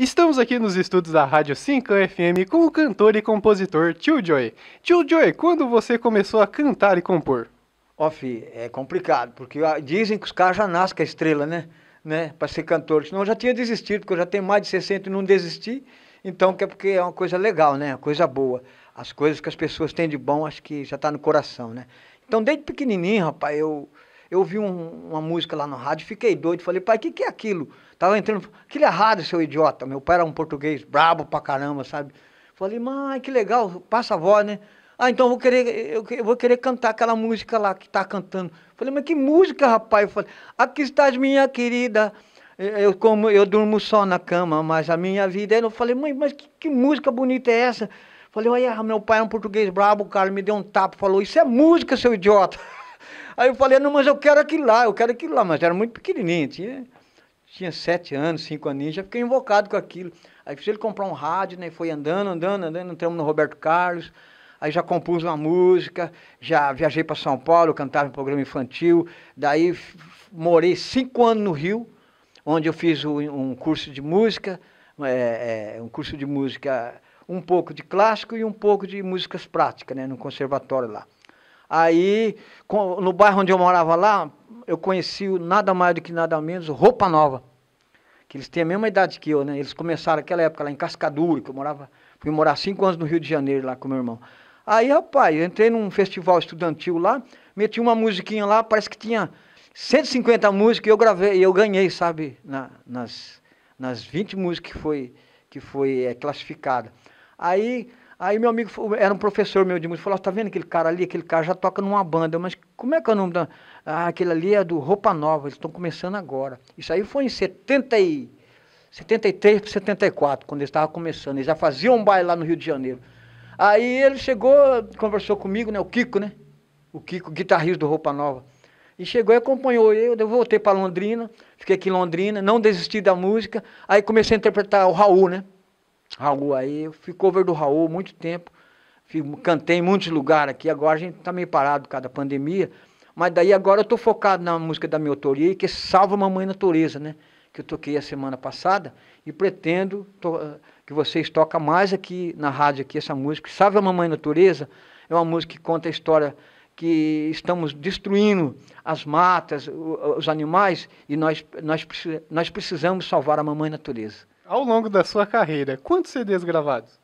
Estamos aqui nos estudos da Rádio 5 FM com o cantor e compositor Tio Joy. Tio Joy, quando você começou a cantar e compor? Ó, oh, filho, é complicado, porque ah, dizem que os caras já nascem com a estrela, né? né? Para ser cantor. Senão eu já tinha desistido, porque eu já tenho mais de 60 e não desisti. Então, que é porque é uma coisa legal, né? Uma coisa boa. As coisas que as pessoas têm de bom, acho que já está no coração, né? Então, desde pequenininho, rapaz, eu eu vi um, uma música lá no rádio, fiquei doido, falei, pai, o que, que é aquilo? Tava entrando, aquilo é rádio, seu idiota. Meu pai era um português brabo pra caramba, sabe? Falei, mãe, que legal, passa a voz, né? Ah, então eu vou querer, eu, eu, vou querer cantar aquela música lá que tá cantando. Falei, mas que música, rapaz? Eu falei, aqui estás, minha querida. Eh, eu, como, eu durmo só na cama, mas a minha vida. Aí é eu falei, mãe, mas que, que música bonita é essa? Falei, olha, meu pai é um português brabo, cara, me deu um tapa, falou, isso é música, seu idiota. Aí eu falei, não, mas eu quero aquilo lá, eu quero aquilo lá, mas era muito pequenininho, tinha, tinha sete anos, cinco aninhos, já fiquei invocado com aquilo. Aí fiz ele comprar um rádio, né, foi andando, andando, andando, entramos no Roberto Carlos, aí já compus uma música, já viajei para São Paulo, cantava em programa infantil, daí morei cinco anos no Rio, onde eu fiz um, um curso de música, é, é, um curso de música um pouco de clássico e um pouco de músicas práticas, né, no conservatório lá. Aí, com, no bairro onde eu morava lá, eu conheci o nada mais do que nada menos Roupa Nova. Que eles têm a mesma idade que eu, né? Eles começaram aquela época lá em Cascadura, que eu morava, fui morar cinco anos no Rio de Janeiro lá com meu irmão. Aí, rapaz, eu entrei num festival estudantil lá, meti uma musiquinha lá, parece que tinha 150 músicas e eu gravei, e eu ganhei, sabe, na, nas, nas 20 músicas que foi, que foi é, classificada. Aí Aí meu amigo era um professor meu de música, falou: "Tá vendo aquele cara ali? Aquele cara já toca numa banda, mas como é que é o nome da ah, aquele ali é do Roupa Nova, eles estão começando agora". Isso aí foi em 70 e 73 para 74, quando eles estavam começando. Eles já faziam um baile lá no Rio de Janeiro. Aí ele chegou, conversou comigo, né, o Kiko, né? O Kiko, guitarrista do Roupa Nova. E chegou e acompanhou eu. Eu voltei para Londrina, fiquei aqui em Londrina, não desisti da música. Aí comecei a interpretar o Raul, né? Raul aí, eu fui cover do Raul muito tempo, fico, cantei em muitos lugares aqui, agora a gente tá meio parado por causa da pandemia, mas daí agora eu tô focado na música da minha autoria, que é Salva Mamãe Natureza, né? Que eu toquei a semana passada e pretendo to, ah, que vocês toquem mais aqui na rádio aqui essa música. Salva Mamãe Natureza é uma música que conta a história que estamos destruindo as matas, os animais, e nós, nós, nós precisamos salvar a mamãe natureza ao longo da sua carreira, quantos CDs gravados?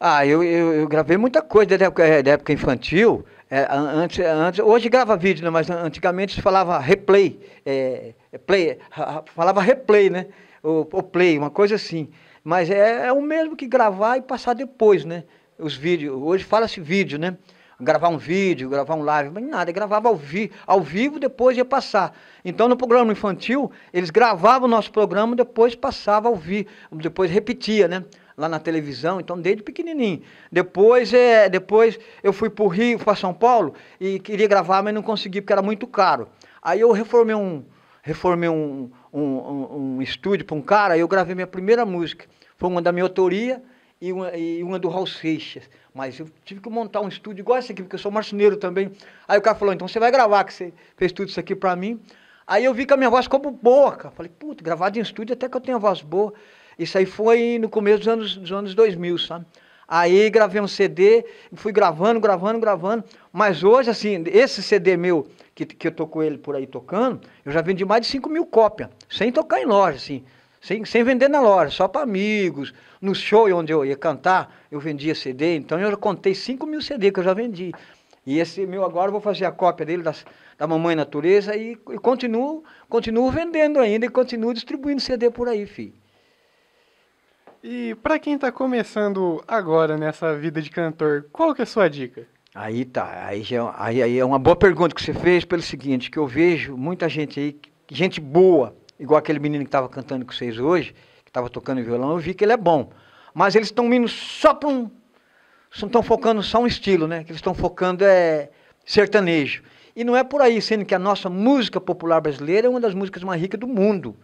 Ah, eu, eu, eu gravei muita coisa da época, é, da época infantil. É, antes, antes, hoje grava vídeo, né, mas antigamente se falava replay. É, é play, falava replay, né? Ou, play, uma coisa assim. Mas é, é o mesmo que gravar e passar depois, né? Os vídeos. Hoje fala-se vídeo, né? gravar um vídeo, gravar um live, mas nada, gravava ao, vi ao vivo, depois ia passar. Então, no programa infantil, eles gravavam o nosso programa, depois passava ao vivo, depois repetia, né? Lá na televisão, então desde pequenininho. Depois, é, depois eu fui para o Rio, para São Paulo, e queria gravar, mas não consegui, porque era muito caro. Aí eu reformei um, reformei um, um, um, um estúdio para um cara, aí eu gravei minha primeira música. Foi uma da minha autoria, e uma, e uma do Raul Seixas. Mas eu tive que montar um estúdio igual esse aqui, porque eu sou marceneiro também. Aí o cara falou, então você vai gravar, que você fez tudo isso aqui pra mim. Aí eu vi que a minha voz ficou boa, cara. Falei, puta, gravado em estúdio até que eu tenho a voz boa. Isso aí foi no começo dos anos, dos anos 2000, sabe? Aí gravei um CD, fui gravando, gravando, gravando. Mas hoje, assim, esse CD meu, que, que eu tô com ele por aí tocando, eu já vendi mais de 5 mil cópias, sem tocar em loja, assim sem, sem vender na loja, só para amigos. No show onde eu ia cantar, eu vendia CD, então eu contei 5 mil CD que eu já vendi. E esse meu agora eu vou fazer a cópia dele das, da Mamãe Natureza e, e continuo, continuo vendendo ainda e continuo distribuindo CD por aí, filho. E para quem está começando agora nessa vida de cantor, qual que é a sua dica? Aí tá, aí, já, aí, aí é uma boa pergunta que você fez pelo seguinte, que eu vejo muita gente aí, gente boa, igual aquele menino que estava cantando com vocês hoje, que estava tocando violão, eu vi que ele é bom. Mas eles estão indo só para um. estão focando só um estilo, né? Que eles estão focando é sertanejo. E não é por aí, sendo que a nossa música popular brasileira é uma das músicas mais ricas do mundo.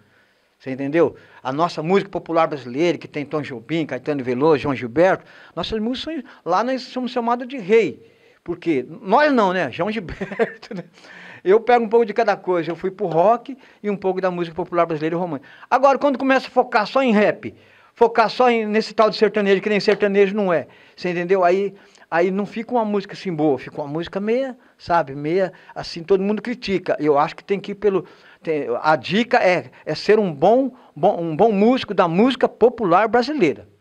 Você entendeu? A nossa música popular brasileira, que tem Tom Jobim, Caetano Veloso, João Gilberto, nossas músicas lá nós somos chamados de rei. Por quê? Nós não, né? João Gilberto, né? Eu pego um pouco de cada coisa. Eu fui pro rock e um pouco da música popular brasileira e romântica. Agora, quando começa a focar só em rap, focar só em, nesse tal de sertanejo, que nem sertanejo não é. Você entendeu? Aí, aí não fica uma música assim boa, fica uma música meia, sabe? Meia, assim, todo mundo critica. Eu acho que tem que ir pelo. Tem, a dica é, é ser um bom, bom, um bom músico da música popular brasileira.